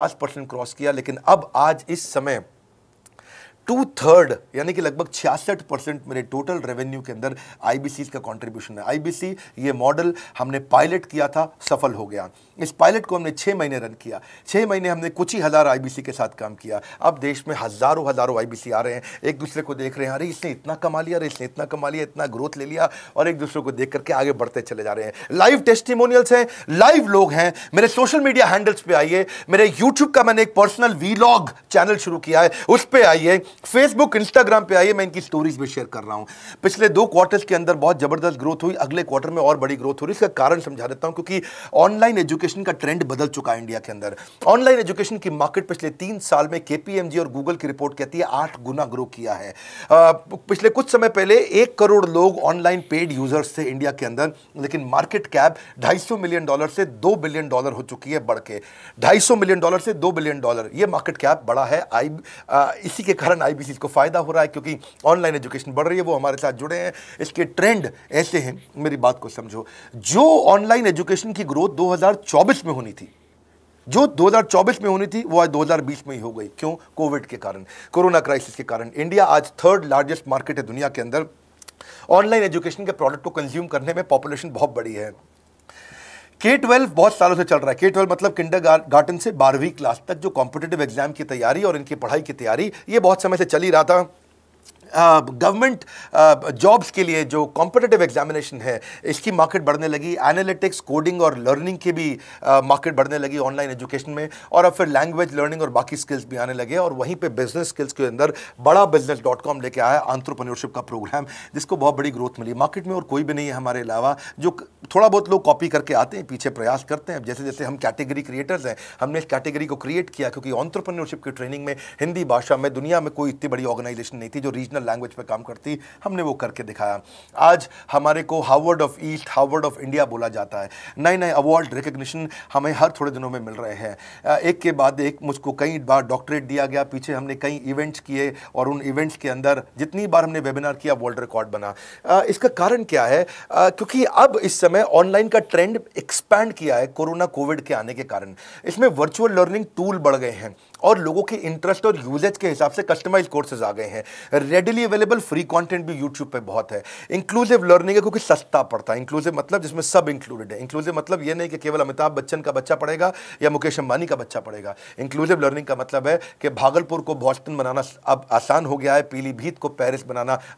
पाँच percent cross किया लेकिन अब आज इस समय टू थर्ड यानी कि लगभग छियासठ परसेंट मेरे टोटल रेवेन्यू के अंदर आईबीसी का कंट्रीब्यूशन है आईबीसी ये मॉडल हमने पायलट किया था सफल हो गया इस पायलट को हमने छः महीने रन किया छः महीने हमने कुछ ही हज़ार आईबीसी के साथ काम किया अब देश में हज़ारों हज़ारों आईबीसी आ रहे हैं एक दूसरे को देख रहे हैं अरे इसने इतना कमा लिया अरे इसने इतना कमा लिया इतना ग्रोथ ले लिया और एक दूसरे को देख करके आगे बढ़ते चले जा रहे हैं लाइव टेस्टिमोनियल्स हैं लाइव लोग हैं मेरे सोशल मीडिया हैंडल्स पर आइए मेरे यूट्यूब का मैंने एक पर्सनल वीलॉग चैनल शुरू किया है उस पर आइए फेसबुक इंस्टाग्राम पे आइए मैं इनकी स्टोरीज में शेयर कर रहा हूँ पिछले दो क्वार्टर्स के अंदर बहुत ज़बरदस्त ग्रोथ हुई अगले क्वार्टर में और बड़ी ग्रोथ हो रही इसका कारण समझा देता हूँ क्योंकि ऑनलाइन एजुकेशन का ट्रेंड बदल चुका है इंडिया के अंदर ऑनलाइन एजुकेशन की मार्केट पिछले तीन साल में के और गूगल की रिपोर्ट कहती है आठ गुना ग्रो किया है आ, पिछले कुछ समय पहले एक करोड़ लोग ऑनलाइन पेड यूजर्स थे इंडिया के अंदर लेकिन मार्केट कैप ढाई मिलियन डॉलर से दो बिलियन डॉलर हो चुकी है बढ़ के 250 मिलियन डॉलर से दो बिलियन डॉलर ये मार्केट कैप बड़ा है आई इसी के कारण आई को फ़ायदा हो रहा है क्योंकि ऑनलाइन एजुकेशन बढ़ रही है वो हमारे साथ जुड़े हैं इसके ट्रेंड ऐसे हैं मेरी बात को समझो जो ऑनलाइन एजुकेशन की ग्रोथ 2024 में होनी थी जो 2024 में होनी थी वो आज 2020 में ही हो गई क्यों कोविड के कारण कोरोना क्राइसिस के कारण इंडिया आज थर्ड लार्जेस्ट मार्केट है दुनिया के अंदर ऑनलाइन एजुकेशन के प्रोडक्ट को कंज्यूम करने में पॉपुलेशन बहुत बड़ी है के ट्वेल्व बहुत सालों से चल रहा है के ट्वेल्व मतलब किंडर गार्डन से बारहवीं क्लास तक जो कॉम्पिटेटिव एग्जाम की तैयारी और इनकी पढ़ाई की तैयारी ये बहुत समय से चल ही रहा था गवर्नमेंट uh, जॉब्स uh, के लिए जो कॉम्पिटेटिव एग्जामिनेशन है इसकी मार्केट बढ़ने लगी एनालिटिक्स कोडिंग और लर्निंग की भी मार्केट uh, बढ़ने लगी ऑनलाइन एजुकेशन में और अब फिर लैंग्वेज लर्निंग और बाकी स्किल्स भी आने लगे और वहीं पे बिजनेस स्किल्स के अंदर बड़ा बिजनेस डॉट कॉम लेके आया आंट्रप्रनोरशिप का प्रोग्राम जिसको बहुत बड़ी ग्रोथ मिली मार्केट में और कोई भी नहीं है हमारे अलावा जो थोड़ा बहुत लोग कॉपी करके आते हैं पीछे प्रयास करते हैं जैसे जैसे हम कैटेगरी क्रिएटर्स हैं हमने इस कैटेगरी को क्रिएट किया क्योंकि ऑन्ट्रप्रनोरशिप की ट्रेनिंग में हिंदी भाषा में दुनिया में कोई इतनी बड़ी ऑर्गेनाइजेशन नहीं थी जो रीजनल इंटरनेशनल लैंग्वेज पर काम करती हमने वो करके दिखाया आज हमारे को Harvard of east Harvard of India बोला जाता है नए नए अवार्ड रिकग्निशन हमें हर थोड़े दिनों में मिल रहे हैं एक के बाद एक मुझको कई बार डॉक्टरेट दिया गया पीछे हमने कई इवेंट्स किए और उन इवेंट्स के अंदर जितनी बार हमने वेबिनार किया वर्ल्ड रिकॉर्ड बना इसका कारण क्या है क्योंकि अब इस समय ऑनलाइन का ट्रेंड एक्सपैंड किया है कोरोना कोविड के आने के कारण इसमें वर्चुअल लर्निंग टूल बढ़ गए हैं और लोगों के इंटरेस्ट और यूजेज के हिसाब से कस्टमाइज कोर्सेज आ गए हैं red readily available free content भी यूट्यूब पे बहुत है इंक्लूसिव लर्निंग है क्योंकि सस्ता पड़ता है इंक्लूसिव मतलब जिसमें सब इंक्लूडेड है इंक्लूसिव मतलब ये नहीं कि केवल अमिताभ बच्चन का बच्चा पड़ेगा या मुकेश अंबानी का बच्चा पड़ेगा इंक्लूसिव लर्निंग का मतलब है कि भागलपुर को बॉस्टन बनाना अब आसान हो गया है पीलीभीत को पेरिस बनाना